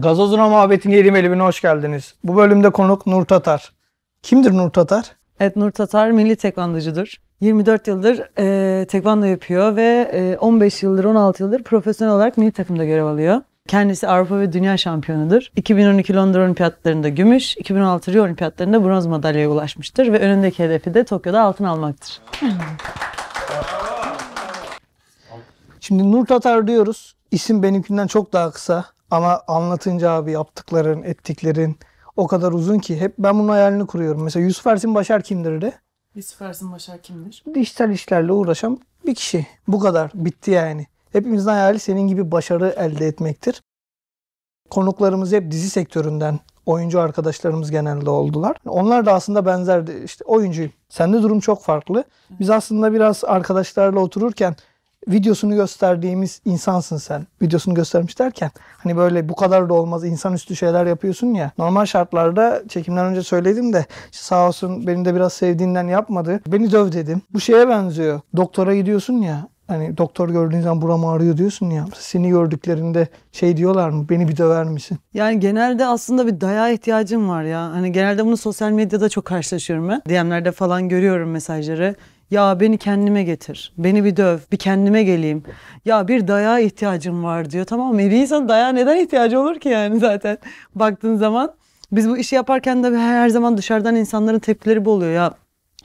Gazozuna muhabbetin yeni bölümüne hoş geldiniz. Bu bölümde konuk Nur Tatar. Kimdir Nur Tatar? Evet Nur Tatar milli tekvandocudur. 24 yıldır e, tekvando yapıyor ve e, 15 yıldır 16 yıldır profesyonel olarak milli takımda görev alıyor. Kendisi Avrupa ve Dünya şampiyonudur. 2012 Londra Olimpiyatlarında gümüş, 2016 Rio Olimpiyatlarında bronz madalyaya ulaşmıştır ve önündeki hedefi de Tokyo'da altın almaktır. Şimdi Nur Tatar diyoruz. İsim benimkinden çok daha kısa. Ama anlatınca abi yaptıkların, ettiklerin o kadar uzun ki hep ben bunun hayalini kuruyorum. Mesela Yusuf Ersin Başar kimdir de? Yusuf Ersin Başar kimdir? Dijital işlerle uğraşan bir kişi. Bu kadar. Bitti yani. Hepimizin hayali senin gibi başarı elde etmektir. Konuklarımız hep dizi sektöründen oyuncu arkadaşlarımız genelde oldular. Onlar da aslında benzer işte oyuncuyum. Sende durum çok farklı. Biz aslında biraz arkadaşlarla otururken videosunu gösterdiğimiz insansın sen. Videosunu göstermiş derken hani böyle bu kadar da olmaz insanüstü şeyler yapıyorsun ya. Normal şartlarda çekimden önce söyledim de işte sağ olsun beni de biraz sevdiğinden yapmadı. Beni döv dedim. Bu şeye benziyor. Doktora gidiyorsun ya Hani doktor gördüğün zaman buram ağrıyor diyorsun ya. Seni gördüklerinde şey diyorlar mı? Beni bir döver misin? Yani genelde aslında bir daya ihtiyacım var ya. Hani genelde bunu sosyal medyada çok karşılaşıyorum ben. DM'lerde falan görüyorum mesajları. Ya beni kendime getir. Beni bir döv. Bir kendime geleyim. Ya bir daya ihtiyacım var diyor. Tamam mı? Bir insan daya neden ihtiyacı olur ki yani zaten baktığın zaman. Biz bu işi yaparken de her zaman dışarıdan insanların tepkileri bu oluyor ya.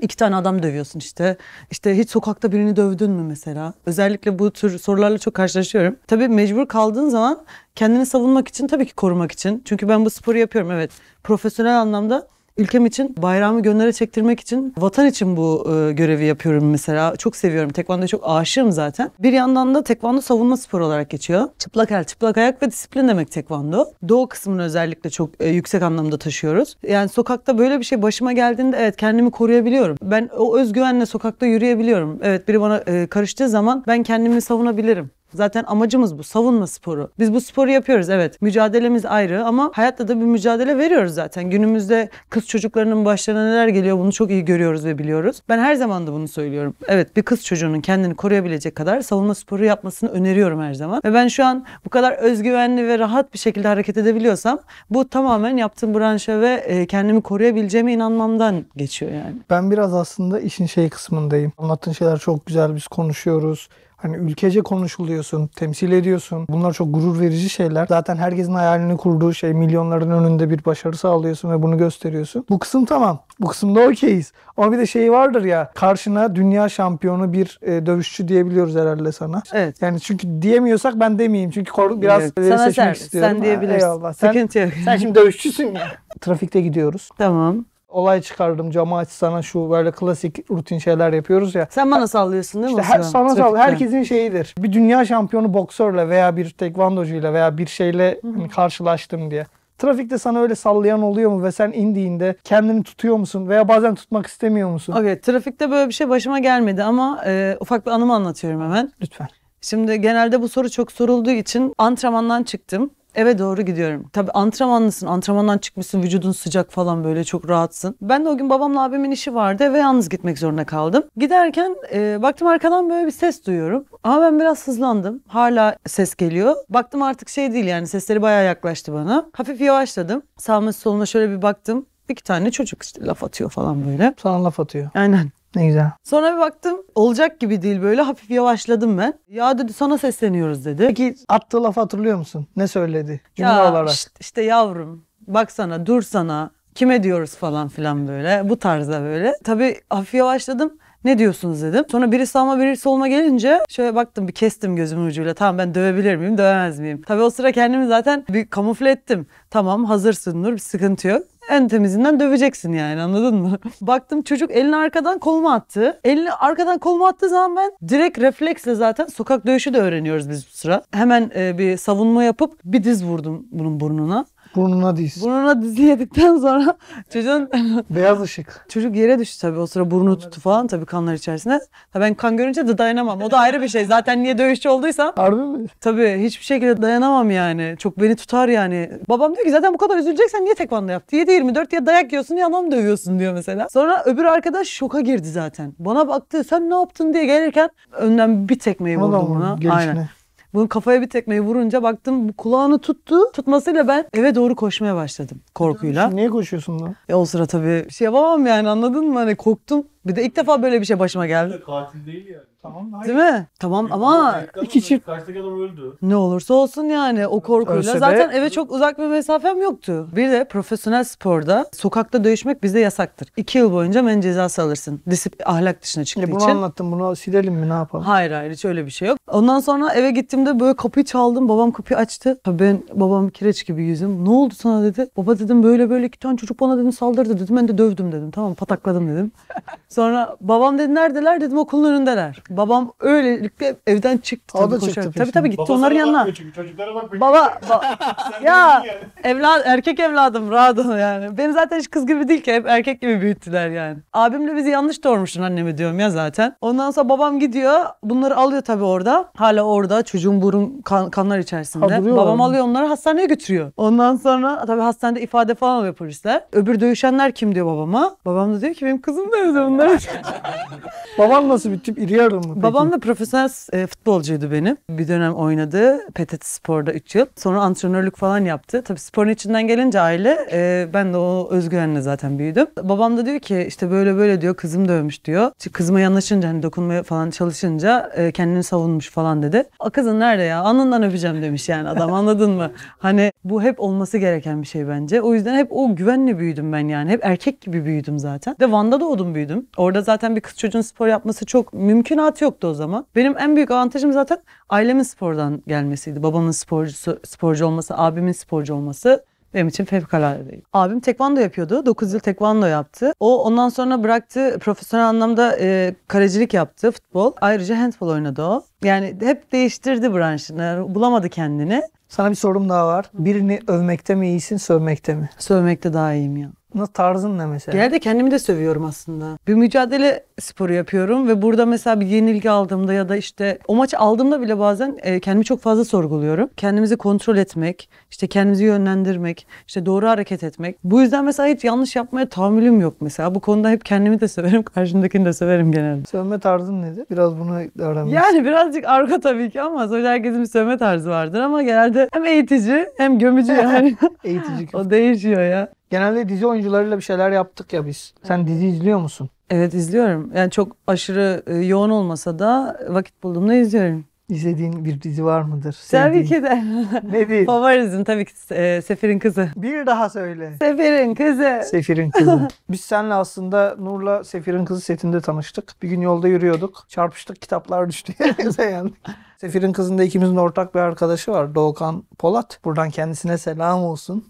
İki tane adam dövüyorsun işte. İşte hiç sokakta birini dövdün mü mesela? Özellikle bu tür sorularla çok karşılaşıyorum. Tabii mecbur kaldığın zaman kendini savunmak için tabii ki korumak için. Çünkü ben bu sporu yapıyorum evet. Profesyonel anlamda ülkem için bayrağımı gönlere çektirmek için vatan için bu e, görevi yapıyorum mesela. Çok seviyorum. tekvando çok aşığım zaten. Bir yandan da tekvando savunma spor olarak geçiyor. Çıplak el, çıplak ayak ve disiplin demek tekvando. Doğu kısmını özellikle çok e, yüksek anlamda taşıyoruz. Yani sokakta böyle bir şey başıma geldiğinde evet kendimi koruyabiliyorum. Ben o özgüvenle sokakta yürüyebiliyorum. Evet biri bana e, karıştığı zaman ben kendimi savunabilirim. Zaten amacımız bu. Savunma sporu. Biz bu sporu yapıyoruz evet. Mücadelemiz ayrı ama hayatta da bir mücadele veriyoruz zaten. Günümüzde kız çocuklarının başlarına neler geliyor bunu çok iyi görüyoruz ve biliyoruz. Ben her zaman da bunu söylüyorum. Evet bir kız çocuğunun kendini koruyabilecek kadar savunma sporu yapmasını öneriyorum her zaman. Ve ben şu an bu kadar özgüvenli ve rahat bir şekilde hareket edebiliyorsam bu tamamen yaptığım branşa ve e, kendimi koruyabileceğime inanmamdan geçiyor yani. Ben biraz aslında işin şey kısmındayım. Anlattığın şeyler çok güzel biz konuşuyoruz Hani ülkece konuşuluyorsun, temsil ediyorsun. Bunlar çok gurur verici şeyler. Zaten herkesin hayalini kurduğu şey milyonların önünde bir başarı sağlıyorsun ve bunu gösteriyorsun. Bu kısım tamam. Bu kısımda okeyiz. Ama bir de şey vardır ya karşına dünya şampiyonu bir e, dövüşçü diyebiliyoruz herhalde sana. Evet. Yani çünkü diyemiyorsak ben demeyeyim. Çünkü kork biraz evet. E, sana seçmek ser, istiyorum. Sen diyebilirsin. Eyvallah. Sen, Sıkıntı yok. Sen şimdi dövüşçüsün ya. Trafikte gidiyoruz. Tamam olay çıkardım camı aç sana şu böyle klasik rutin şeyler yapıyoruz ya. Sen bana sallıyorsun değil mi? İşte her, sana sall herkesin şeyidir. Bir dünya şampiyonu boksörle veya bir tekvandocuyla veya bir şeyle hani karşılaştım diye. Trafikte sana öyle sallayan oluyor mu ve sen indiğinde kendini tutuyor musun veya bazen tutmak istemiyor musun? Okey trafikte böyle bir şey başıma gelmedi ama e, ufak bir anımı anlatıyorum hemen. Lütfen. Şimdi genelde bu soru çok sorulduğu için antrenmandan çıktım. Eve doğru gidiyorum. Tabii antrenmanlısın. Antrenmandan çıkmışsın. Vücudun sıcak falan böyle çok rahatsın. Ben de o gün babamla abimin işi vardı ve yalnız gitmek zorunda kaldım. Giderken e, baktım arkadan böyle bir ses duyuyorum. Ama ben biraz hızlandım. Hala ses geliyor. Baktım artık şey değil yani sesleri bayağı yaklaştı bana. Hafif yavaşladım. Sağıma soluma şöyle bir baktım. İki tane çocuk işte laf atıyor falan böyle. Sana laf atıyor. Aynen. Ne güzel. Sonra bir baktım olacak gibi değil böyle hafif yavaşladım ben. Ya dedi sana sesleniyoruz dedi. Peki attığı laf hatırlıyor musun? Ne söyledi cümle ya, olarak? Işte, işte yavrum baksana dur sana kime diyoruz falan filan böyle bu tarzda böyle. Tabii hafif yavaşladım. Ne diyorsunuz dedim. Sonra biri sağma biri soluma gelince şöyle baktım bir kestim gözümün ucuyla. Tamam ben dövebilir miyim dövemez miyim? Tabii o sıra kendimi zaten bir kamufle ettim. Tamam hazırsın Nur bir sıkıntı yok en temizinden döveceksin yani anladın mı? Baktım çocuk elini arkadan koluma attı. Elini arkadan koluma attığı zaman ben direkt refleksle zaten sokak dövüşü de öğreniyoruz biz bu sıra. Hemen e, bir savunma yapıp bir diz vurdum bunun burnuna. Burnuna diz. Burnuna dizi yedikten sonra çocuğun... Beyaz ışık. Çocuk yere düştü tabii o sıra burnu tuttu falan tabii kanlar içerisinde. Tabii ben kan görünce de dayanamam. O da ayrı bir şey. Zaten niye dövüşçü olduysa Harbi mi? Tabii hiçbir şekilde dayanamam yani. Çok beni tutar yani. Babam diyor ki zaten bu kadar üzüleceksen niye tekvando yaptı? 7-24 ya dayak yiyorsun ya anam dövüyorsun diyor mesela. Sonra öbür arkadaş şoka girdi zaten. Bana baktı sen ne yaptın diye gelirken önden bir tekmeyi vurdum ona. Aynen. Bunu kafaya bir tekmeyi vurunca baktım kulağını tuttu. Tutmasıyla ben eve doğru koşmaya başladım korkuyla. Şimdi niye koşuyorsun lan? E o sıra tabii bir şey yapamam yani anladın mı? Hani korktum. Bir de ilk defa böyle bir şey başıma geldi. Katil değil yani. Tamam hayır. Değil mi? Tamam Yok, ama iki çift. Karşıdaki adam öldü. Ne olursa olsun yani o korkuyla. Ölse de- Zaten eve çok uzak bir mesafem yoktu. Bir de profesyonel sporda sokakta dövüşmek bizde yasaktır. İki yıl boyunca men cezası alırsın. Disiplin ahlak dışına e, çıktığı Şimdi bunu için. anlattım. Bunu silelim mi ne yapalım? Hayır hayır hiç öyle bir şey yok. Ondan sonra eve gittiğimde böyle kapıyı çaldım. Babam kapıyı açtı. Tabii ben babam kireç gibi yüzüm. Ne oldu sana dedi. Baba dedim böyle böyle iki tane çocuk bana dedim saldırdı dedim. Ben de dövdüm dedim. Tamam patakladım dedim. Sonra babam dedi neredeler dedim okulun önündeler. Babam öylelikle evden çıktı. O da Tabii tabii gitti Babasına onların yanına. çocuklara bakmıyor. Baba ba- ya dedin evlad erkek evladım rahat ol yani. Beni zaten hiç kız gibi değil ki hep erkek gibi büyüttüler yani. Abimle bizi yanlış doğurmuşsun annemi diyorum ya zaten. Ondan sonra babam gidiyor bunları alıyor tabii orada. Hala orada çocuğun burun kan- kanlar içerisinde. duruyorlar Babam alıyor onları hastaneye götürüyor. Ondan sonra tabii hastanede ifade falan alıyor polisler. Öbür dövüşenler kim diyor babama. Babam da diyor ki benim kızım dövdü bunları Bunları... Baban nasıl bir tip? İri yarı mı? Babam da profesyonel e, futbolcuydu benim. Bir dönem oynadı. PTT Spor'da 3 yıl. Sonra antrenörlük falan yaptı. Tabii sporun içinden gelince aile e, ben de o özgüvenle zaten büyüdüm. Babam da diyor ki işte böyle böyle diyor kızım dövmüş diyor. Çünkü kızıma yanaşınca hani dokunmaya falan çalışınca e, kendini savunmuş falan dedi. O kızın nerede ya? Anından öpeceğim demiş yani adam anladın mı? Hani bu hep olması gereken bir şey bence. O yüzden hep o güvenle büyüdüm ben yani. Hep erkek gibi büyüdüm zaten. De Van'da doğdum büyüdüm. Orada zaten bir kız çocuğun spor yapması çok mümkünatı yoktu o zaman. Benim en büyük avantajım zaten ailemin spordan gelmesiydi. Babamın sporcusu, sporcu olması, abimin sporcu olması benim için fevkaladeydi. Abim tekvando yapıyordu. 9 yıl tekvando yaptı. O ondan sonra bıraktı. Profesyonel anlamda e, kalecilik yaptı futbol. Ayrıca handbol oynadı o. Yani hep değiştirdi branşını. Bulamadı kendini. Sana bir sorum daha var. Birini övmekte mi iyisin, sövmekte mi? Sövmekte daha iyiyim ya. Nasıl tarzın ne mesela? Genelde kendimi de seviyorum aslında. Bir mücadele sporu yapıyorum ve burada mesela bir yenilgi aldığımda ya da işte o maçı aldığımda bile bazen e, kendimi çok fazla sorguluyorum. Kendimizi kontrol etmek, işte kendimizi yönlendirmek, işte doğru hareket etmek. Bu yüzden mesela hiç yanlış yapmaya tahammülüm yok mesela. Bu konuda hep kendimi de severim, karşımdakini de severim genelde. Sövme tarzın nedir? Biraz bunu aramış. Yani birazcık argo tabii ki ama sonuçta herkesin bir sövme tarzı vardır ama genelde hem eğitici hem gömücü yani. eğitici. o değişiyor ya. Genelde dizi oyuncularıyla bir şeyler yaptık ya biz. Sen dizi izliyor musun? Evet izliyorum. Yani çok aşırı e, yoğun olmasa da vakit bulduğumda izliyorum. İzlediğin bir dizi var mıdır? Tabii ki de. Ne diyeyim? Favorizm tabii ki e, Sefer'in kızı. Bir daha söyle. Sefer'in kızı. Sefir'in kızı. Biz seninle aslında Nur'la Sefir'in kızı setinde tanıştık. Bir gün yolda yürüyorduk. Çarpıştık kitaplar düştü. yani. yandık. Sefir'in kızında ikimizin ortak bir arkadaşı var. Doğukan Polat. Buradan kendisine selam olsun.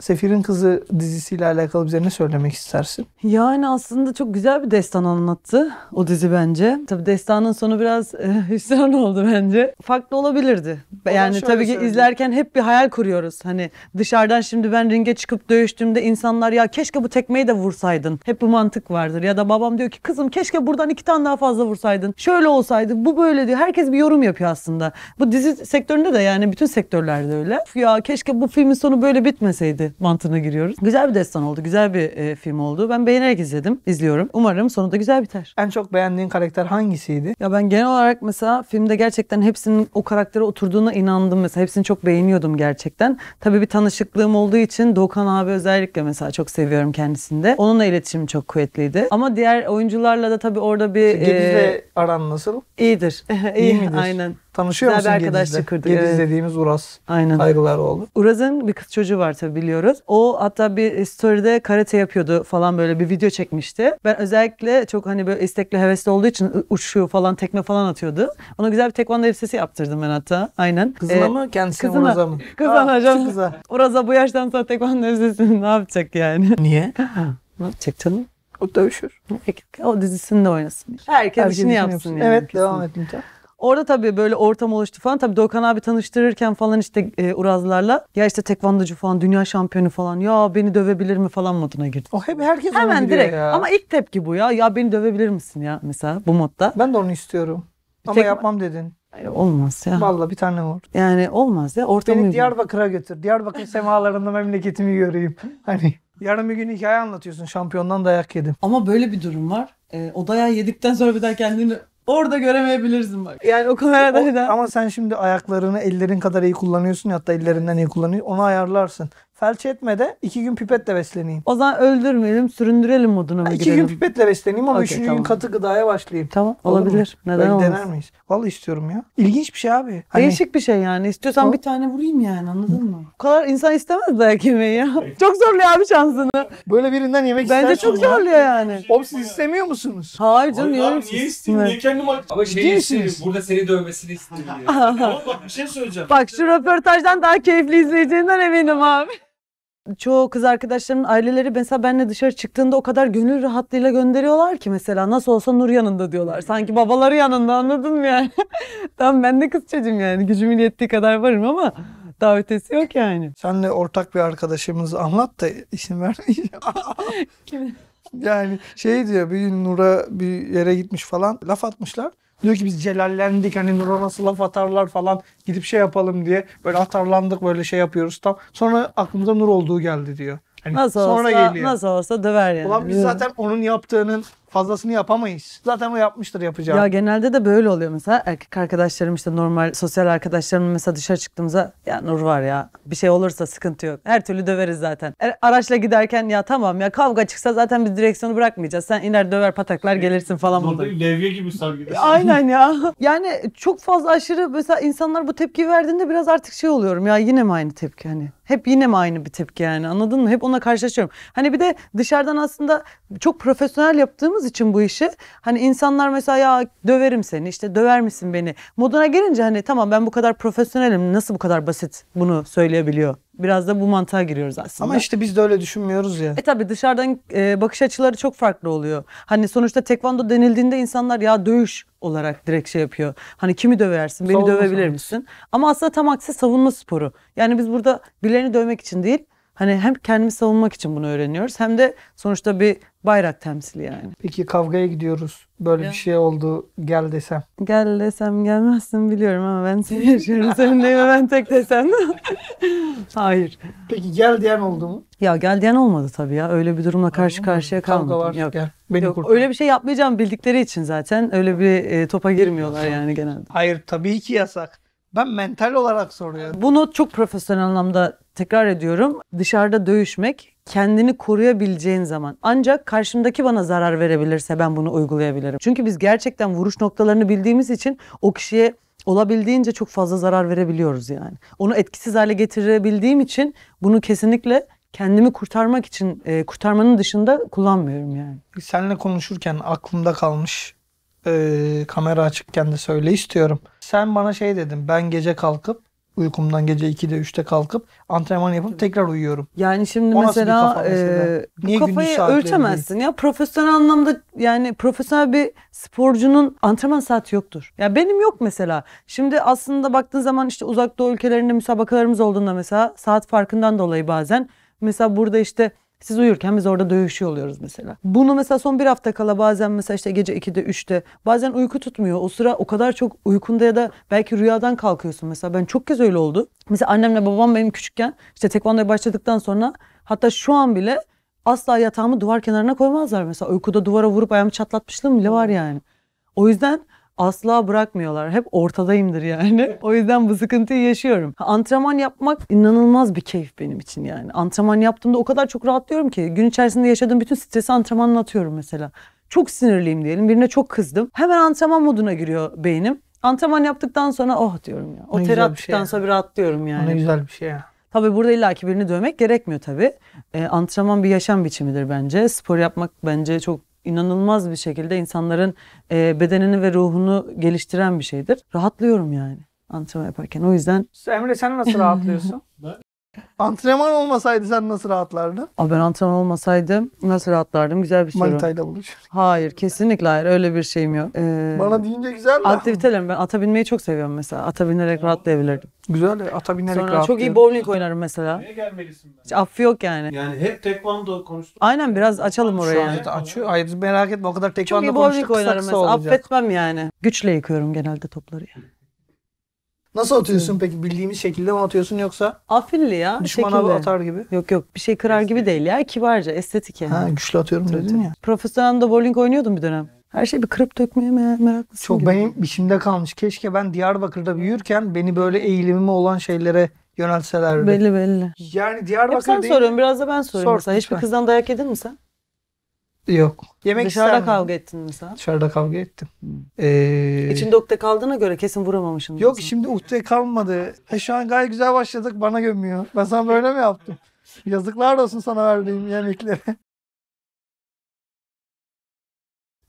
Sefir'in Kızı dizisiyle alakalı bize ne söylemek istersin? Yani aslında çok güzel bir destan anlattı o dizi bence. Tabii destanın sonu biraz e, hüsran oldu bence. Farklı olabilirdi. O yani tabii ki izlerken hep bir hayal kuruyoruz. Hani dışarıdan şimdi ben ringe çıkıp dövüştüğümde insanlar ya keşke bu tekmeyi de vursaydın. Hep bu mantık vardır. Ya da babam diyor ki kızım keşke buradan iki tane daha fazla vursaydın. Şöyle olsaydı bu böyle diyor. Herkes bir yorum yapıyor aslında. Bu dizi sektöründe de yani bütün sektörlerde öyle. Ya keşke bu filmin sonu böyle bitmeseydi etti mantığına giriyoruz. Güzel bir destan oldu. Güzel bir e, film oldu. Ben beğenerek izledim. izliyorum. Umarım sonunda güzel biter. En çok beğendiğin karakter hangisiydi? Ya ben genel olarak mesela filmde gerçekten hepsinin o karaktere oturduğuna inandım. Mesela hepsini çok beğeniyordum gerçekten. Tabii bir tanışıklığım olduğu için Doğukan abi özellikle mesela çok seviyorum kendisinde. Onunla iletişim çok kuvvetliydi. Ama diğer oyuncularla da tabii orada bir... Gediz'le e, aran nasıl? İyidir. İyi, İyi midir? Aynen. Tanışıyor Güzel musun arkadaş Gediz'de? çıkırdık. evet. dediğimiz Uras. Aynen. Kaygılar oldu. Uraz'ın bir kız çocuğu var tabii biliyoruz. O hatta bir story'de karate yapıyordu falan böyle bir video çekmişti. Ben özellikle çok hani böyle istekli hevesli olduğu için uçuyor falan tekme falan atıyordu. Ona güzel bir tekvando elbisesi yaptırdım ben hatta. Aynen. Kızına ee, mı kendisine kızına, Uraz'a mı? Kızına Aa, hocam. Kıza. Uraz'a bu yaştan sonra tekvando elbisesini ne yapacak yani? Niye? ne yapacak canım? O dövüşür. O dizisinde oynasın. Herkes, Herkes işini yapsın. yapsın. Yani. Evet devam edin lütfen. Orada tabii böyle ortam oluştu falan. Tabii Doğukan abi tanıştırırken falan işte e, Urazlarla ya işte tekvandocu falan dünya şampiyonu falan ya beni dövebilir mi falan moduna girdi. O hep herkes ona Hemen direkt ya. ama ilk tepki bu ya. Ya beni dövebilir misin ya mesela bu modda. Ben de onu istiyorum. Ama Tek- yapmam dedin. Olmaz ya. Vallahi bir tane var. Yani olmaz ya ortam Beni Diyarbakır'a götür. Diyarbakır semalarında memleketimi göreyim. Hani yarın bir gün hikaye anlatıyorsun. Şampiyondan dayak yedim. Ama böyle bir durum var. E, o dayağı yedikten sonra bir daha kendini Orada göremeyebilirsin bak. Yani o kamerada o, Ama sen şimdi ayaklarını ellerin kadar iyi kullanıyorsun ya hatta ellerinden iyi kullanıyorsun. Onu ayarlarsın felç etme de iki gün pipetle besleneyim. O zaman öldürmeyelim, süründürelim moduna mı girelim? İki gün pipetle besleneyim ama okay, üçüncü tamam. gün katı gıdaya başlayayım. Tamam Olur olabilir. Mu? Neden Böyle olmaz? dener miyiz? Vallahi istiyorum ya. İlginç bir şey abi. Hani... Değişik bir şey yani. İstiyorsan o... bir tane vurayım yani anladın mı? Bu kadar insan istemez dayak yemeği ya. çok zorluyor abi şansını. Böyle birinden yemek Bence Bence çok zorluyor ya. yani. Oğlum siz istemiyor musunuz? Hayır canım Hayır, abi, niye isteyeyim? Niye kendim Ama şey istiyorum. Burada seni dövmesini istiyorum. Oğlum bak bir şey söyleyeceğim. Bak şu röportajdan daha keyifli izleyeceğinden eminim abi çoğu kız arkadaşlarımın aileleri mesela benle dışarı çıktığında o kadar gönül rahatlığıyla gönderiyorlar ki mesela nasıl olsa Nur yanında diyorlar. Sanki babaları yanında anladın mı yani? tamam ben de kız çocuğum yani gücümün yettiği kadar varım ama davetesi yok yani. Senle ortak bir arkadaşımız anlat da isim vermeyeceğim. yani şey diyor bir gün Nur'a bir yere gitmiş falan laf atmışlar. Diyor ki biz celallendik hani Nur'a nasıl laf atarlar falan gidip şey yapalım diye. Böyle atarlandık böyle şey yapıyoruz tam. Sonra aklımıza Nur olduğu geldi diyor. Hani nasıl sonra olsa, geliyor. Nasıl olsa döver yani. Ulan biz zaten onun yaptığının fazlasını yapamayız. Zaten o yapmıştır yapacağı. Ya genelde de böyle oluyor mesela erkek arkadaşlarım işte normal sosyal arkadaşlarım mesela dışarı çıktığımızda ya Nur var ya bir şey olursa sıkıntı yok. Her türlü döveriz zaten. Er, araçla giderken ya tamam ya kavga çıksa zaten biz direksiyonu bırakmayacağız. Sen iner döver pataklar gelirsin falan. Burada levye gibi sargıdasın. Aynen ya. Yani çok fazla aşırı mesela insanlar bu tepki verdiğinde biraz artık şey oluyorum ya yine mi aynı tepki hani? Hep yine mi aynı bir tepki yani anladın mı? Hep ona karşılaşıyorum. Hani bir de dışarıdan aslında çok profesyonel yaptığım yaptığımız için bu işi hani insanlar mesela ya döverim seni işte döver misin beni moduna gelince hani tamam ben bu kadar profesyonelim nasıl bu kadar basit bunu söyleyebiliyor. Biraz da bu mantığa giriyoruz aslında. Ama işte biz de öyle düşünmüyoruz ya. E tabi dışarıdan e, bakış açıları çok farklı oluyor. Hani sonuçta tekvando denildiğinde insanlar ya dövüş olarak direkt şey yapıyor. Hani kimi döversin, beni Savunma dövebilir misin? Ama aslında tam aksi savunma sporu. Yani biz burada birilerini dövmek için değil, Hani hem kendimi savunmak için bunu öğreniyoruz hem de sonuçta bir bayrak temsili yani. Peki kavgaya gidiyoruz. Böyle ya. bir şey oldu. Gel desem. Gel desem gelmezsin biliyorum ama ben seni yaşıyorum. Seninleyim ben tek desem. Hayır. Peki gel diyen oldu mu? Ya gel diyen olmadı tabii ya. Öyle bir durumla karşı karşıya kalmadım. Kavga var. Yok. Gel. Beni kurtar. Öyle bir şey yapmayacağım bildikleri için zaten. Öyle bir e, topa girmiyorlar yani genelde. Hayır tabii ki yasak. Ben mental olarak soruyorum. Bunu çok profesyonel anlamda tekrar ediyorum. Dışarıda dövüşmek kendini koruyabileceğin zaman. Ancak karşımdaki bana zarar verebilirse ben bunu uygulayabilirim. Çünkü biz gerçekten vuruş noktalarını bildiğimiz için o kişiye olabildiğince çok fazla zarar verebiliyoruz yani. Onu etkisiz hale getirebildiğim için bunu kesinlikle kendimi kurtarmak için e, kurtarmanın dışında kullanmıyorum yani. Seninle konuşurken aklımda kalmış e, kamera açıkken de söyle istiyorum. Sen bana şey dedin. Ben gece kalkıp uykumdan gece 2'de 3'te kalkıp antrenman yapıp tekrar uyuyorum. Yani şimdi o mesela, kafa mesela? E, Niye bu kafayı ölçemezsin ya profesyonel anlamda yani profesyonel bir sporcunun antrenman saati yoktur. Ya yani benim yok mesela. Şimdi aslında baktığın zaman işte uzak doğu ülkelerinde müsabakalarımız olduğunda mesela saat farkından dolayı bazen mesela burada işte siz uyurken biz orada dövüşüyor oluyoruz mesela. Bunu mesela son bir hafta kala bazen mesela işte gece 2'de 3'te bazen uyku tutmuyor. O sıra o kadar çok uykunda ya da belki rüyadan kalkıyorsun mesela. Ben çok kez öyle oldu. Mesela annemle babam benim küçükken işte tekvandoya başladıktan sonra hatta şu an bile asla yatağımı duvar kenarına koymazlar mesela. Uykuda duvara vurup ayağımı çatlatmışlığım bile var yani. O yüzden asla bırakmıyorlar. Hep ortadayımdır yani. O yüzden bu sıkıntıyı yaşıyorum. Antrenman yapmak inanılmaz bir keyif benim için yani. Antrenman yaptığımda o kadar çok rahatlıyorum ki gün içerisinde yaşadığım bütün stresi antrenmanla atıyorum mesela. Çok sinirliyim diyelim. Birine çok kızdım. Hemen antrenman moduna giriyor beynim. Antrenman yaptıktan sonra oh diyorum ya. O teri şey attıktan şey. sonra bir rahatlıyorum yani. Ne güzel bir şey ya. Tabii burada illaki birini dövmek gerekmiyor tabii. E, antrenman bir yaşam biçimidir bence. Spor yapmak bence çok inanılmaz bir şekilde insanların e, bedenini ve ruhunu geliştiren bir şeydir. Rahatlıyorum yani antrenman yaparken. O yüzden... Emre sen nasıl rahatlıyorsun? Antrenman olmasaydı sen nasıl rahatlardın? Aa, ben antrenman olmasaydım nasıl rahatlardım? Güzel bir soru. Manitayla buluşur. Hayır kesinlikle hayır öyle bir şeyim yok. Ee, Bana deyince güzel mi? Aktivitelerim ben ata binmeyi çok seviyorum mesela. Ata binerek rahatlayabilirdim. Güzel ya, ata binerek Sonra çok iyi bowling oynarım mesela. Neye gelmelisin ben? affı yok yani. Yani hep tekvando konuştuk. Aynen biraz açalım orayı. Şu açıyor. Hayır merak etme o kadar Çok iyi bowling konuştuk. oynarım mesela. Affetmem yani. Güçle yıkıyorum genelde topları yani. Nasıl atıyorsun peki? Bildiğimiz şekilde mi atıyorsun yoksa? Afilli ya. Düşmana şekilde. atar gibi. Yok yok bir şey kırar gibi değil ya. Kibarca, estetik yani. Ha, güçlü atıyorum tabii, dedin tabii. ya. Profesyonel de bowling oynuyordum bir dönem. Her şey bir kırıp dökmeye meraklısın Çok gibi. benim işimde kalmış. Keşke ben Diyarbakır'da büyürken beni böyle eğilimime olan şeylere yönelselerdi. Belli belli. Yani Diyarbakır Hep sen değil. soruyorsun biraz da ben soruyorum. Sor, mesela. Hiçbir kızdan dayak yedin mi sen? Yok. Yemek Dışarıda ister kavga ettin mi sen? Dışarıda kavga ettim. Hmm. Ee, İçinde ukde kaldığına göre kesin vuramamışsın. Yok sen. şimdi ukde kalmadı. E, şu an gayet güzel başladık bana gömüyor. Ben sana böyle mi yaptım? Yazıklar olsun sana verdiğim yemekleri.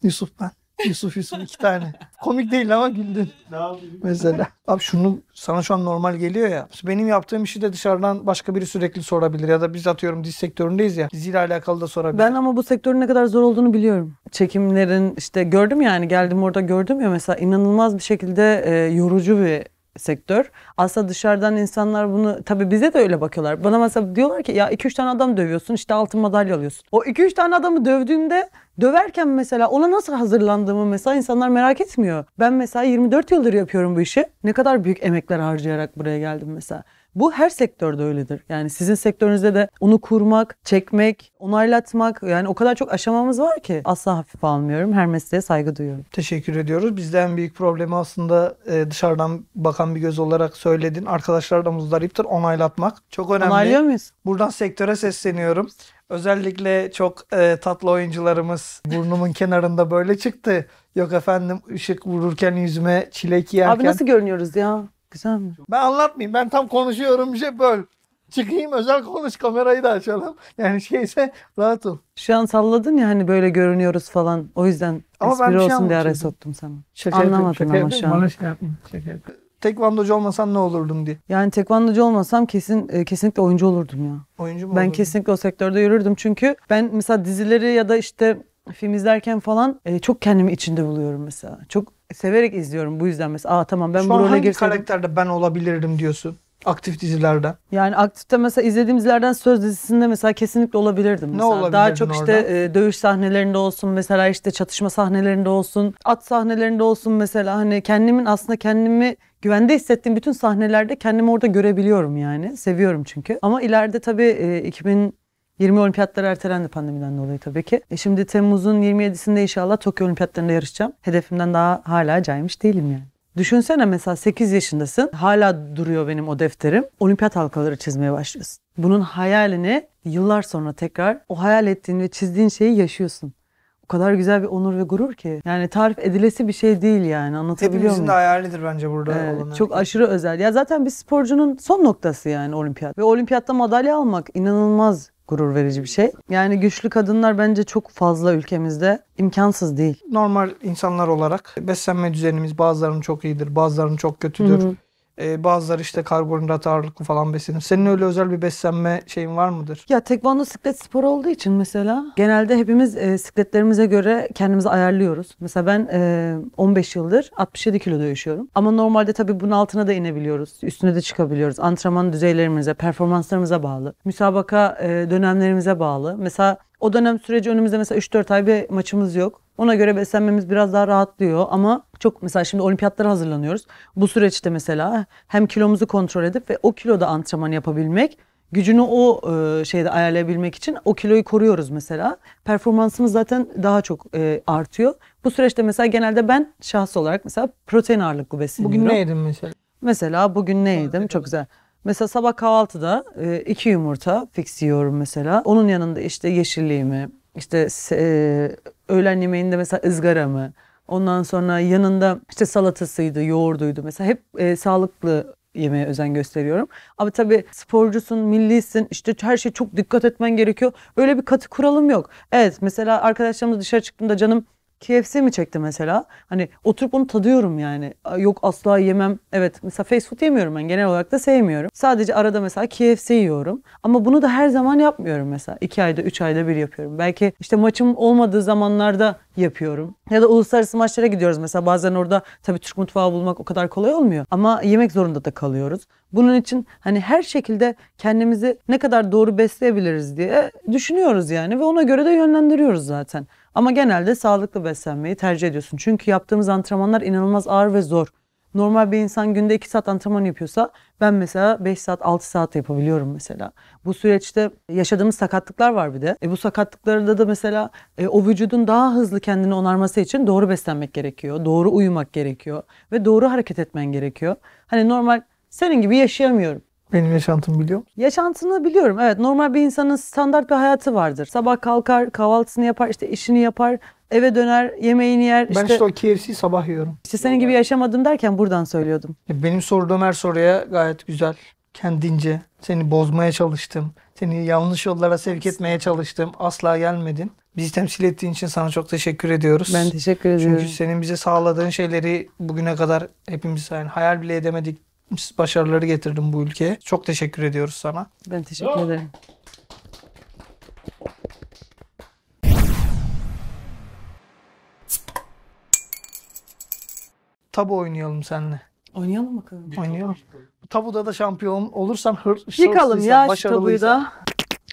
Yusuf ben. Yusuf Yusuf iki tane. Komik değil ama güldün. Ne yapayım? Mesela. Abi şunu sana şu an normal geliyor ya. Benim yaptığım işi de dışarıdan başka biri sürekli sorabilir. Ya da biz atıyorum diz sektöründeyiz ya. Diziyle alakalı da sorabilir. Ben ama bu sektörün ne kadar zor olduğunu biliyorum. Çekimlerin işte gördüm yani geldim orada gördüm ya mesela inanılmaz bir şekilde e, yorucu bir sektör. Aslında dışarıdan insanlar bunu tabii bize de öyle bakıyorlar. Bana mesela diyorlar ki ya 2-3 tane adam dövüyorsun işte altın madalya alıyorsun. O 2-3 tane adamı dövdüğümde döverken mesela ona nasıl hazırlandığımı mesela insanlar merak etmiyor. Ben mesela 24 yıldır yapıyorum bu işi. Ne kadar büyük emekler harcayarak buraya geldim mesela. Bu her sektörde öyledir. Yani sizin sektörünüzde de onu kurmak, çekmek, onaylatmak yani o kadar çok aşamamız var ki asla hafif almıyorum. Her mesleğe saygı duyuyorum. Teşekkür ediyoruz. Bizde en büyük problemi aslında e, dışarıdan bakan bir göz olarak söyledin. Arkadaşlar da muzdariptir. Onaylatmak çok önemli. Onaylıyor muyuz? Buradan sektöre sesleniyorum. Özellikle çok e, tatlı oyuncularımız burnumun kenarında böyle çıktı. Yok efendim ışık vururken yüzüme çilek yerken. Abi nasıl görünüyoruz ya? Güzel mi? Ben anlatmayayım. Ben tam konuşuyorum bir şey böl. Çıkayım özel konuş kamerayı da açalım. Yani şeyse rahat ol. Şu an salladın ya hani böyle görünüyoruz falan. O yüzden ama espri ben şey olsun diye araya soktum sana. Şaka Anlamadın şaka ama yapayım, şu an. Bana şey yapayım, şaka Tekvandocu olmasam ne olurdum diye. Yani tekvandocu olmasam kesin e, kesinlikle oyuncu olurdum ya. Oyuncu mu Ben olurdum? kesinlikle o sektörde yürürdüm çünkü ben mesela dizileri ya da işte film izlerken falan e, çok kendimi içinde buluyorum mesela. Çok severek izliyorum bu yüzden mesela. Aa tamam ben Şu bu role hangi girseydim. karakterde ben olabilirdim diyorsun? Aktif dizilerde. Yani aktifte mesela izlediğim dizilerden söz dizisinde mesela kesinlikle olabilirdim. Mesela. Ne olabilirdin Daha çok işte orada? E, dövüş sahnelerinde olsun mesela işte çatışma sahnelerinde olsun, at sahnelerinde olsun mesela hani kendimin aslında kendimi güvende hissettiğim bütün sahnelerde kendimi orada görebiliyorum yani. Seviyorum çünkü. Ama ileride tabii 2000 e, 20 olimpiyatlar ertelendi pandemiden dolayı tabii ki. E şimdi Temmuz'un 27'sinde inşallah Tokyo olimpiyatlarında yarışacağım. Hedefimden daha hala caymış değilim yani. Düşünsene mesela 8 yaşındasın. Hala duruyor benim o defterim. Olimpiyat halkaları çizmeye başlıyorsun. Bunun hayalini yıllar sonra tekrar o hayal ettiğin ve çizdiğin şeyi yaşıyorsun. O kadar güzel bir onur ve gurur ki. Yani tarif edilesi bir şey değil yani anlatabiliyor Hepimizin de hayalidir bence burada ee, olan. Çok aşırı özel. Ya zaten bir sporcunun son noktası yani olimpiyat. Ve olimpiyatta madalya almak inanılmaz gurur verici bir şey. Yani güçlü kadınlar bence çok fazla ülkemizde imkansız değil. Normal insanlar olarak beslenme düzenimiz bazılarının çok iyidir, bazılarının çok kötüdür. Hı hı. E, bazıları işte karbonhidrat ağırlıklı falan beslenir. Senin öyle özel bir beslenme şeyin var mıdır? Ya tekvando siklet spor olduğu için mesela genelde hepimiz e, sikletlerimize göre kendimizi ayarlıyoruz. Mesela ben e, 15 yıldır 67 kilo dövüşüyorum. Ama normalde tabii bunun altına da inebiliyoruz. Üstüne de çıkabiliyoruz. Antrenman düzeylerimize, performanslarımıza bağlı. Müsabaka e, dönemlerimize bağlı. Mesela o dönem süreci önümüzde mesela 3-4 ay bir maçımız yok. Ona göre beslenmemiz biraz daha rahatlıyor ama çok mesela şimdi olimpiyatlara hazırlanıyoruz. Bu süreçte mesela hem kilomuzu kontrol edip ve o kiloda antrenman yapabilmek gücünü o e, şeyde ayarlayabilmek için o kiloyu koruyoruz mesela. Performansımız zaten daha çok e, artıyor. Bu süreçte mesela genelde ben şahs olarak mesela protein ağırlıklı besleniyorum. Bugün ne yedin mesela? Mesela bugün ne yedim? Çok güzel. Mesela sabah kahvaltıda e, iki yumurta fix yiyorum mesela. Onun yanında işte yeşilliğimi, işte e, öğlen yemeğinde mesela ızgara mı? Ondan sonra yanında işte salatasıydı, yoğurduydu. Mesela hep e, sağlıklı yemeğe özen gösteriyorum. Ama tabii sporcusun, millisin, işte her şey çok dikkat etmen gerekiyor. Öyle bir katı kuralım yok. Evet mesela arkadaşlarımız dışarı çıktığında canım KFC mi çekti mesela? Hani oturup onu tadıyorum yani. Yok asla yemem. Evet mesela fast food yemiyorum ben genel olarak da sevmiyorum. Sadece arada mesela KFC yiyorum. Ama bunu da her zaman yapmıyorum mesela. 2 ayda 3 ayda bir yapıyorum. Belki işte maçım olmadığı zamanlarda yapıyorum. Ya da uluslararası maçlara gidiyoruz mesela bazen orada tabii Türk mutfağı bulmak o kadar kolay olmuyor. Ama yemek zorunda da kalıyoruz. Bunun için hani her şekilde kendimizi ne kadar doğru besleyebiliriz diye düşünüyoruz yani ve ona göre de yönlendiriyoruz zaten. Ama genelde sağlıklı beslenmeyi tercih ediyorsun. Çünkü yaptığımız antrenmanlar inanılmaz ağır ve zor. Normal bir insan günde 2 saat antrenman yapıyorsa ben mesela 5 saat 6 saat yapabiliyorum mesela. Bu süreçte yaşadığımız sakatlıklar var bir de. E bu sakatlıklarda da mesela e, o vücudun daha hızlı kendini onarması için doğru beslenmek gerekiyor. Doğru uyumak gerekiyor ve doğru hareket etmen gerekiyor. Hani normal senin gibi yaşayamıyorum. Benim yaşantımı biliyor musun? Yaşantını biliyorum evet. Normal bir insanın standart bir hayatı vardır. Sabah kalkar, kahvaltısını yapar, işte işini yapar, eve döner, yemeğini yer. Ben işte, işte o KFC'yi sabah yiyorum. İşte senin gibi yaşamadım derken buradan söylüyordum. E, benim sorduğum her soruya gayet güzel, kendince, seni bozmaya çalıştım, seni yanlış yollara sevk etmeye çalıştım, asla gelmedin. Bizi temsil ettiğin için sana çok teşekkür ediyoruz. Ben teşekkür ediyorum. Çünkü senin bize sağladığın şeyleri bugüne kadar hepimiz yani hayal bile edemedik başarıları getirdin bu ülkeye. Çok teşekkür ediyoruz sana. Ben teşekkür ederim. Tabu oynayalım seninle. Oynayalım bakalım. Oynayalım. Tabuda da şampiyon olursan hır, Yıkalım ya şu tabuyu da.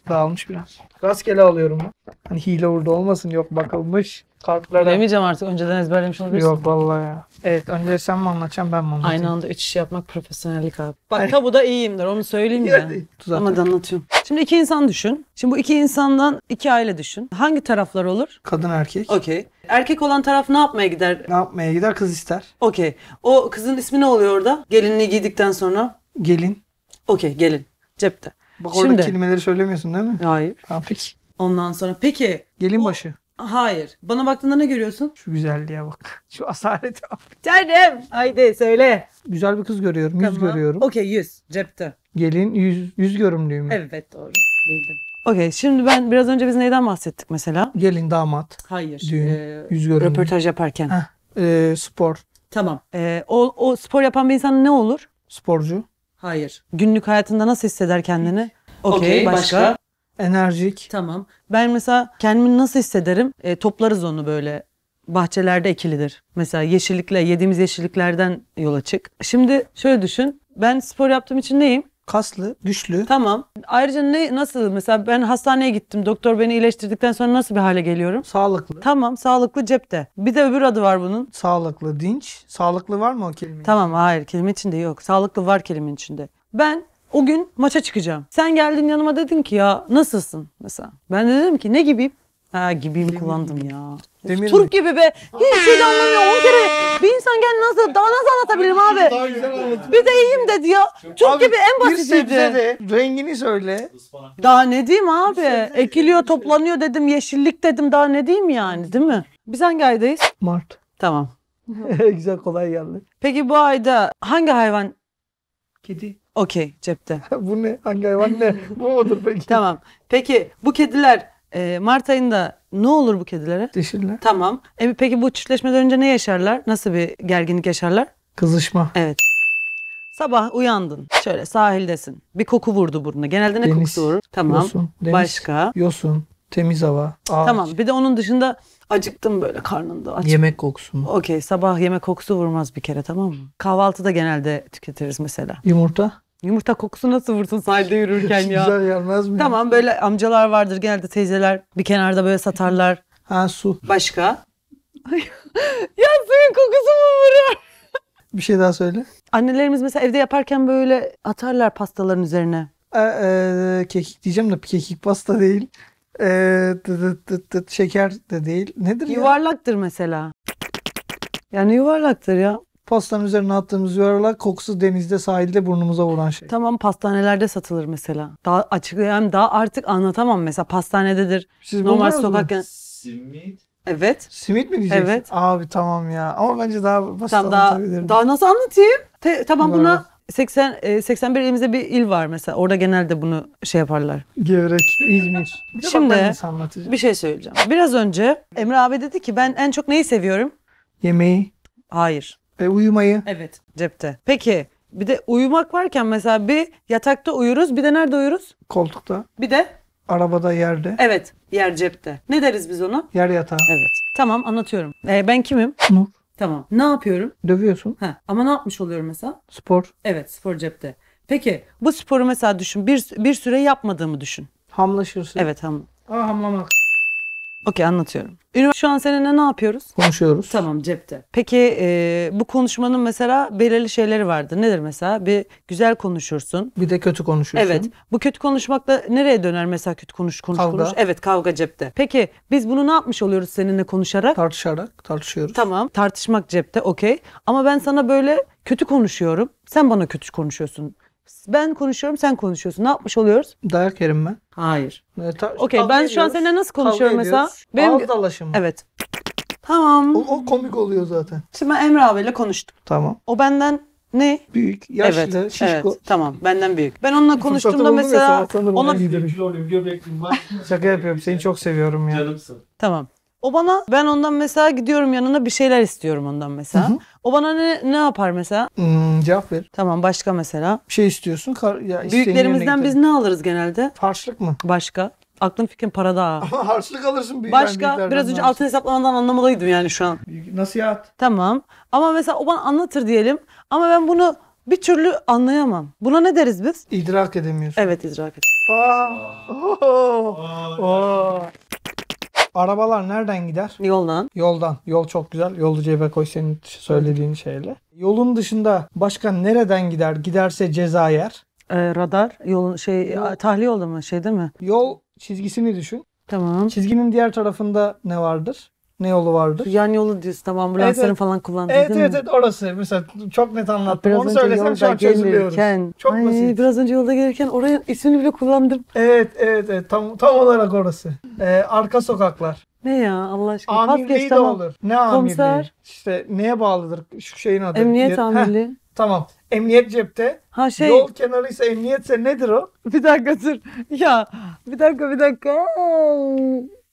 Dağılmış biraz. Rastgele alıyorum Hani hile orada olmasın yok bakılmış. Kartlara. Demeyeceğim artık önceden ezberlemiş olabilirsin. Yok vallahi ya. Evet önce sen mi anlatacaksın ben mi anlatayım? Aynı anda üç iş yapmak profesyonellik abi. Bak tabu da iyiyimdir onu söyleyeyim ben. Zaten. Ama da anlatıyorum. Şimdi iki insan düşün. Şimdi bu iki insandan iki aile düşün. Hangi taraflar olur? Kadın erkek. Okey. Erkek olan taraf ne yapmaya gider? Ne yapmaya gider kız ister. Okey. O kızın ismi ne oluyor orada? Gelinliği giydikten sonra? Gelin. Okey gelin. Cepte. Bak orada Şimdi, kelimeleri söylemiyorsun değil mi? Hayır. Tamam peki. Ondan sonra peki. Gelin başı. Hayır. Bana baktığında ne görüyorsun? Şu güzelliğe bak. Şu asalete bak. Canım. Haydi söyle. Güzel bir kız görüyorum. Yüz Tamam. görüyorum. Okey yüz. Cepte. Gelin yüz, yüz görümlüğü mü? Evet doğru. Bildim. Okey şimdi ben biraz önce biz neyden bahsettik mesela? Gelin damat. Hayır. Düğün. Ee, yüz görümlüğü. Röportaj yaparken. Heh, ee, spor. tamam. Ee, o, o spor yapan bir insan ne olur? Sporcu. Hayır. Günlük hayatında nasıl hisseder kendini? Okey, başka? Enerjik. Tamam. Ben mesela kendimi nasıl hissederim? E, toplarız onu böyle bahçelerde ekilidir. Mesela yeşillikle yediğimiz yeşilliklerden yola çık. Şimdi şöyle düşün. Ben spor yaptığım için neyim? Kaslı, güçlü. Tamam. Ayrıca ne nasıl mesela ben hastaneye gittim. Doktor beni iyileştirdikten sonra nasıl bir hale geliyorum? Sağlıklı. Tamam, sağlıklı cepte. Bir de öbür adı var bunun. Sağlıklı, dinç. Sağlıklı var mı o kelime? Tamam, hayır. Kelime içinde yok. Sağlıklı var kelime içinde. Ben o gün maça çıkacağım. Sen geldin yanıma dedin ki ya nasılsın mesela. Ben de dedim ki ne gibiyim? Ha gibiyim Demir kullandım gibi. ya. Demir Turp gibi be. Hiç şey anlamıyor. 10 kere bir insan kendini nasıl daha nasıl anlatabilirim abi? Daha güzel Bir de iyiyim dedi ya. Turp abi, gibi en basitiydi. Bir de rengini söyle. Daha ne diyeyim abi? Ekiliyor toplanıyor dedim yeşillik dedim daha ne diyeyim yani değil mi? Biz hangi aydayız? Mart. Tamam. güzel kolay geldi. Peki bu ayda hangi hayvan? Kedi. Okey cepte. bu ne? Hangi hayvan ne? Bu mudur peki? Tamam. Peki bu kediler e, Mart ayında ne olur bu kedilere? Deşirler. Tamam. E, peki bu çiftleşmeden önce ne yaşarlar? Nasıl bir gerginlik yaşarlar? Kızışma. Evet. Sabah uyandın. Şöyle sahildesin. Bir koku vurdu burnuna. Genelde ne deniz, kokusu vurur? Tamam. Yosun, deniz, Başka? Yosun, temiz hava, ağaç. Tamam. Bir de onun dışında acıktım böyle karnında. Acık. Yemek kokusu mu? Okey. Sabah yemek kokusu vurmaz bir kere tamam mı? Kahvaltıda genelde tüketiriz mesela. Yumurta? Yumurta kokusu nasıl vursun sahilde yürürken ya? Güzel gelmez mi? Tamam böyle amcalar vardır genelde teyzeler bir kenarda böyle satarlar. Ha su. Başka? ya suyun kokusu mu vurur? Bir şey daha söyle. Annelerimiz mesela evde yaparken böyle atarlar pastaların üzerine. E, e, kekik diyeceğim de kekik pasta değil. E, dı dı dı dı, şeker de değil. Nedir Yuvarlaktır ya? mesela. Yani yuvarlaktır ya. Pastanın üzerine attığımız yuvarlak kokusuz denizde sahilde burnumuza vuran şey. Tamam pastanelerde satılır mesela. Daha açıklayayım daha artık anlatamam mesela pastanededir. Siz normal sokak Simit. Evet. Simit mi diyeceksin? Evet. Abi tamam ya. Ama bence daha basit tamam, daha, daha nasıl anlatayım? Te, tamam buna 80 81 e, elimizde bir il var mesela. Orada genelde bunu şey yaparlar. Gevrek, İzmir. Şimdi bir şey söyleyeceğim. Biraz önce Emre abi dedi ki ben en çok neyi seviyorum? Yemeği. Hayır. E, uyumayı. Evet cepte. Peki bir de uyumak varken mesela bir yatakta uyuruz bir de nerede uyuruz? Koltukta. Bir de? Arabada yerde. Evet yer cepte. Ne deriz biz ona? Yer yatağı. Evet tamam anlatıyorum. Ee, ben kimim? Nur. Tamam. Ne yapıyorum? Dövüyorsun. Ha, ama ne yapmış oluyorum mesela? Spor. Evet spor cepte. Peki bu sporu mesela düşün bir, bir süre yapmadığımı düşün. Hamlaşırsın. Evet ham. Aa hamlamak. Okey anlatıyorum. Üniversite şu an seninle ne yapıyoruz? Konuşuyoruz. Tamam cepte. Peki e, bu konuşmanın mesela belirli şeyleri vardı. Nedir mesela? Bir güzel konuşursun. Bir de kötü konuşursun. Evet. Bu kötü konuşmakla nereye döner mesela kötü konuş konuş kavga. konuş? Evet kavga cepte. Peki biz bunu ne yapmış oluyoruz seninle konuşarak? Tartışarak tartışıyoruz. Tamam tartışmak cepte okey. Ama ben sana böyle kötü konuşuyorum. Sen bana kötü konuşuyorsun. Ben konuşuyorum sen konuşuyorsun. Ne yapmış oluyoruz? Dayak yerim ben. Hayır. E, ta- Okey ben ediyoruz, şu an seninle nasıl konuşuyorum mesela? Benim... Ağız dalaşımı. Evet. Tamam. O, o komik oluyor zaten. Şimdi ben Emre abiyle konuştum. Tamam. O benden ne? Büyük, yaşlı, evet, şişko. Evet, tamam benden büyük. Ben onunla konuştuğumda mesela ya, ona... Şaka yapıyorum seni çok seviyorum ya. Canımsın. Tamam. O bana ben ondan mesela gidiyorum yanına bir şeyler istiyorum ondan mesela. Hı hı. O bana ne, ne yapar mesela? Hmm, cevap ver. Tamam başka mesela. Bir şey istiyorsun. Kar, ya Büyüklerimizden biz ne alırız genelde? Harçlık mı? Başka. Aklım fikrim parada. ha. Ama harçlık alırsın büyük Başka. Biraz önce altın hesaplamadan anlamalıydım yani şu an. Nasihat. Tamam. Ama mesela o bana anlatır diyelim. Ama ben bunu bir türlü anlayamam. Buna ne deriz biz? İdrak edemiyorsun. Evet idrak et. Aa. Oo. Oo. Arabalar nereden gider? Yoldan. Yoldan. Yol çok güzel. Yolu cebe koy senin söylediğin şeyle. Yolun dışında başka nereden gider? Giderse ceza yer. Ee, radar yolun şey yol. tahliye oldu mu şey değil mi? Yol çizgisini düşün. Tamam. Çizginin diğer tarafında ne vardır? Ne yolu vardı? Yan yolu diyorsun tamam ambulansların evet, falan kullandığı evet, değil evet, mi? Evet evet orası mesela çok net anlattım. Biraz Onu söylesem şu an çözülüyoruz. Çok ay, basit. Biraz önce yolda gelirken oraya ismini bile kullandım. Evet evet, evet tam, tam olarak orası. Ee, arka sokaklar. Ne ya Allah aşkına? Amirliği geç, de tamam. olur. Ne amirliği? Komiser. İşte neye bağlıdır şu şeyin adı? Emniyet amirliği. Heh, tamam. Emniyet cepte. Ha şey. Yol kenarıysa emniyetse nedir o? Bir dakika dur. Ya bir dakika bir dakika.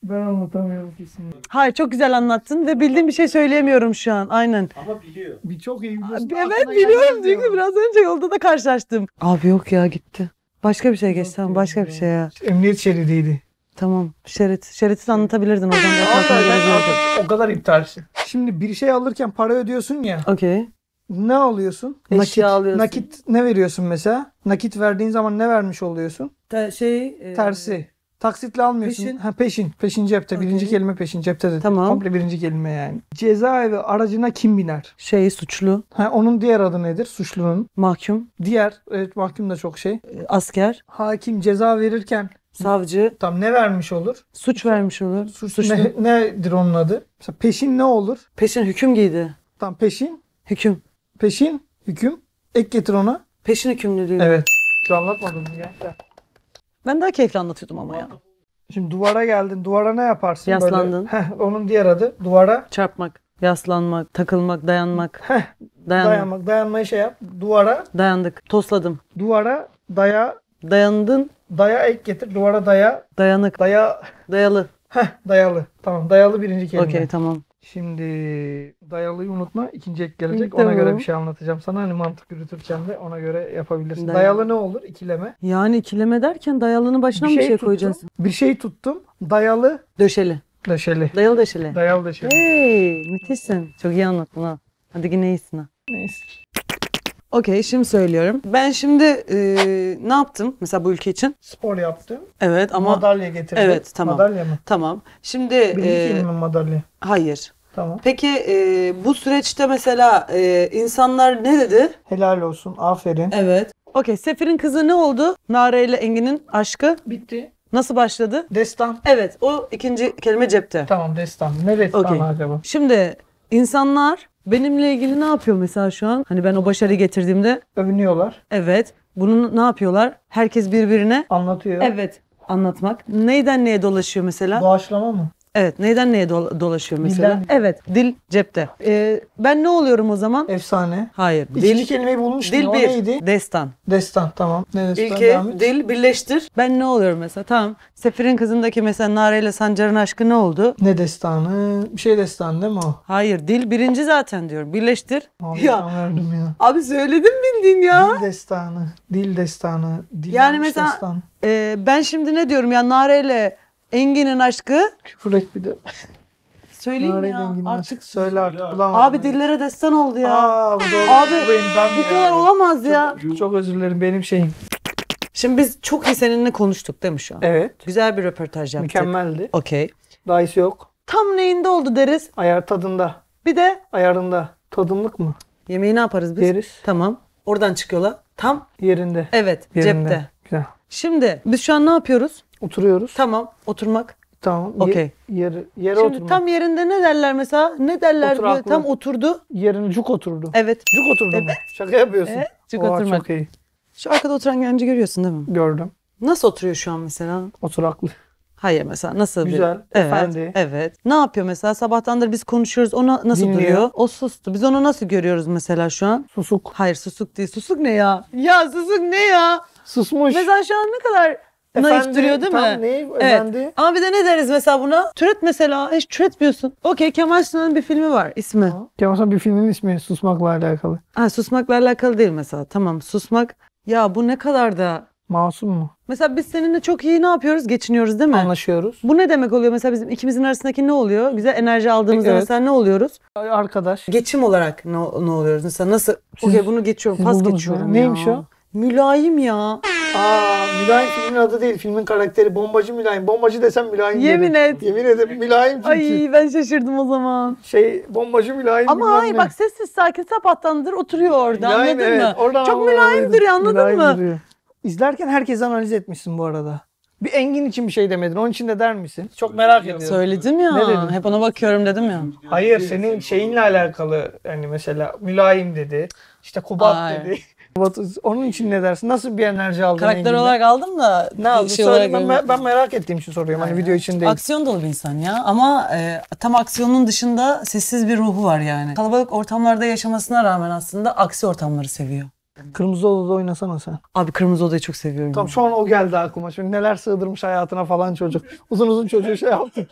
Ben anlatamıyorum kesinlikle. Hayır çok güzel anlattın ve bildiğim bir şey söyleyemiyorum şu an. Aynen. Ama biliyor. Bir çok iyi evet biliyorum çünkü biraz önce yolda da karşılaştım. Abi yok ya gitti. Başka bir şey geç tamam başka bir şey ya. Emniyet şeridiydi. Tamam şerit. Şeritsiz anlatabilirdin o oradan. o kadar iptalsin. Şimdi bir şey alırken para ödüyorsun ya. Okey. Ne alıyorsun? Eşya nakit, alıyorsun. Nakit ne veriyorsun mesela? Nakit verdiğin zaman ne vermiş oluyorsun? Ta şey. E, Tersi. Taksitle almıyorsun. Peşin. Ha, peşin. Peşin cepte. Okay. Birinci kelime peşin cepte de. Tamam. Komple birinci kelime yani. Cezaevi aracına kim biner? Şey suçlu. Ha, onun diğer adı nedir? Suçlunun. Mahkum. Diğer. Evet mahkum da çok şey. Ee, asker. Hakim ceza verirken Savcı. Tam ne vermiş olur? Suç vermiş olur. Suç, Suçlu. Ne, nedir onun adı? Mesela peşin ne olur? Peşin hüküm giydi. Tam peşin. Hüküm. Peşin hüküm. Ek getir ona. Peşin hükümlülüğü. Evet. Hiç anlatmadım. Ya. Ben daha keyifli anlatıyordum ama ya. Şimdi duvara geldin. Duvara ne yaparsın? Yaslandın. Böyle? Heh, onun diğer adı duvara. Çarpmak, yaslanmak, takılmak, dayanmak. Heh, dayanmak. dayanmak. Dayanmayı şey yap. Duvara. Dayandık. Tosladım. Duvara daya. Dayandın. Daya ek getir. Duvara daya. Dayanık. Daya. Dayalı. Heh, dayalı. Tamam. Dayalı birinci kelime. Okey tamam. Şimdi dayalıyı unutma. İkinci ek gelecek. Tamam. Ona göre bir şey anlatacağım sana. Hani mantık yürütürken de ona göre yapabilirsin. Dayalı, dayalı ne olur? İkileme. Yani ikileme derken dayalının başına bir mı şey, şey tuttum, koyacaksın? Bir şey tuttum. Dayalı. Döşeli. Döşeli. Dayalı döşeli. Dayalı döşeli. Hey, müthişsin. Çok iyi anlattın ha. Hadi yine iyisin ha. Neyse. Okey şimdi söylüyorum. Ben şimdi e, ne yaptım mesela bu ülke için? Spor yaptım. Evet ama... Madalya getirdim. Evet tamam. Madalya mı? Tamam. Şimdi... Bilgi e, mi madalya? Hayır. Tamam. Peki e, bu süreçte mesela e, insanlar ne dedi? Helal olsun, aferin. Evet. Okey, Sefir'in kızı ne oldu? Nare ile Engin'in aşkı? Bitti. Nasıl başladı? Destan. Evet, o ikinci kelime cepte. Tamam, destan. Ne destan okay. acaba? Şimdi insanlar Benimle ilgili ne yapıyor mesela şu an? Hani ben o başarı getirdiğimde. Övünüyorlar. Evet. Bunu ne yapıyorlar? Herkes birbirine. Anlatıyor. Evet. Anlatmak. Neyden neye dolaşıyor mesela? Doğaçlama mı? Evet neyden neye dola- dolaşıyor mesela? Dilden. Evet dil cepte. Ee, ben ne oluyorum o zaman? Efsane. Hayır. İkinci kelimeyi bulmuştun. Dil O bir. neydi? Destan. Destan tamam. Ne destan? İlke, dil, birleştir. Ben ne oluyorum mesela? Tamam. Sefir'in kızındaki mesela Nare ile Sancar'ın aşkı ne oldu? Ne destanı? Bir şey destan değil mi o? Hayır dil birinci zaten diyorum. Birleştir. Abi Ya. ya. ya. Abi söyledim bildin ya. Dil destanı. Dil destanı. Dil Yani mesela- destan. Ee, ben şimdi ne diyorum ya Nare ile Engin'in aşkı. Küfür et bir de. Söyleyeyim Narin ya Engin'in aşkı. Söyle artık. Bulamadım. Abi dillere destan oldu ya. Aa, bu doğru. Abi, bu ben Bu kadar olamaz ya. Çok özür dilerim benim şeyim. Şimdi biz çok iyi seninle konuştuk değil mi şu an? Evet. Güzel bir röportaj yaptık. Mükemmeldi. Okey. Daha iyisi yok. Tam neyinde oldu deriz. Ayar tadında. Bir de Ayarında. Tadımlık mı? yemeği ne yaparız biz? Yeriz. Tamam. Oradan çıkıyorlar. Tam. Yerinde. Evet. Yerinde. Cepte. Güzel. Şimdi biz şu an ne yapıyoruz? Oturuyoruz. Tamam. Oturmak. Tamam. Okey. Yer, yere Şimdi oturmak. tam yerinde ne derler mesela? Ne derler? Oturaklı. Tam oturdu. Yerine cuk oturdu. Evet. Cuk oturdu evet. mu? Şaka yapıyorsun. Evet. Cuk Oha, oturmak. Çok iyi. Şu arkada oturan genci görüyorsun değil mi? Gördüm. Nasıl oturuyor şu an mesela? Oturaklı. Hayır mesela nasıl Güzel, bir... Evet, efendi. Evet. Ne yapıyor mesela? Sabahtandır biz konuşuyoruz. Ona nasıl Dinliyor. duruyor? O sustu. Biz onu nasıl görüyoruz mesela şu an? Susuk. Hayır susuk değil. Susuk ne ya? Ya susuk ne ya? Susmuş. Mesela şu an ne kadar Naif duruyor değil tam mi? Tam naif, evet. efendi. Ama bir de ne deriz mesela buna? Türet mesela. Hiç türetmiyorsun. Okey Kemal Sunal'ın bir filmi var ismi. Ha. Kemal Sunal'ın bir filminin ismi susmakla alakalı. Ha, susmakla alakalı değil mesela. Tamam susmak. Ya bu ne kadar da Masum mu? Mesela biz seninle çok iyi ne yapıyoruz? Geçiniyoruz değil mi? Anlaşıyoruz. Bu ne demek oluyor? Mesela bizim ikimizin arasındaki ne oluyor? Güzel enerji aldığımızda evet. mesela ne oluyoruz? Arkadaş. Geçim olarak ne, ne oluyoruz? Mesela nasıl? Okey bunu geçiyorum, siz pas geçiyorum. Ya. Neymiş o? Mülayim ya. Aa, Mülayim filmin adı değil. Filmin karakteri bombacı Mülayim. Bombacı desem Mülayim Yemin derim. et. Yemin ederim Mülayim çünkü. Ay ben şaşırdım o zaman. Şey bombacı Mülayim. Ama hayır bak sessiz sakin sapattandır oturuyor orada mülayim, anladın evet, mı? Oradan Çok mülayimdir anladın mülayim mı? Duruyor. İzlerken herkes analiz etmişsin bu arada. Bir Engin için bir şey demedin. Onun için de der misin? Çok merak ediyorum. Söyledim ya. Ne dedin? Hep ona bakıyorum dedim ya. Hayır senin şeyinle alakalı yani mesela mülayim dedi. İşte Kubat Ay. dedi. Onun için ne dersin? Nasıl bir enerji aldın? Karakter olarak aldım da. Ne aldın? Şey ben, ben, merak ettiğim için soruyorum. Hani Aynen. Hani video için değil. Aksiyon dolu bir insan ya. Ama e, tam aksiyonun dışında sessiz bir ruhu var yani. Kalabalık ortamlarda yaşamasına rağmen aslında aksi ortamları seviyor. Kırmızı Oda'da oynasana sen. Abi Kırmızı Oda'yı çok seviyorum. Tamam an o geldi aklıma. Şimdi neler sığdırmış hayatına falan çocuk. Uzun uzun çocuğu şey yaptı.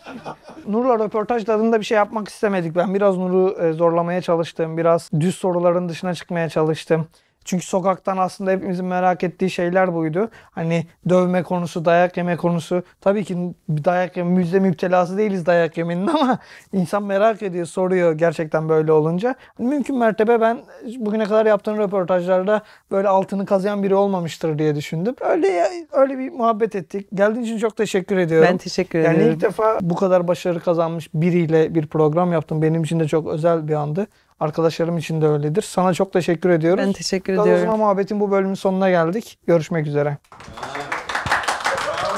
Nur'la röportajlarında bir şey yapmak istemedik. Ben biraz Nur'u e, zorlamaya çalıştım. Biraz düz soruların dışına çıkmaya çalıştım. Çünkü sokaktan aslında hepimizin merak ettiği şeyler buydu. Hani dövme konusu, dayak yeme konusu. Tabii ki dayak yeme, müzde müptelası değiliz dayak yemenin ama insan merak ediyor, soruyor gerçekten böyle olunca. Mümkün mertebe ben bugüne kadar yaptığım röportajlarda böyle altını kazıyan biri olmamıştır diye düşündüm. Öyle öyle bir muhabbet ettik. Geldiğin için çok teşekkür ediyorum. Ben teşekkür ederim. Yani ilk defa bu kadar başarı kazanmış biriyle bir program yaptım. Benim için de çok özel bir andı. Arkadaşlarım için de öyledir. Sana çok teşekkür ediyorum. Ben teşekkür Daha ediyorum. Daha muhabbetin bu bölümün sonuna geldik. Görüşmek üzere.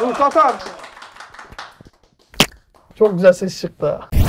Ruh Tatar. Çok güzel ses çıktı.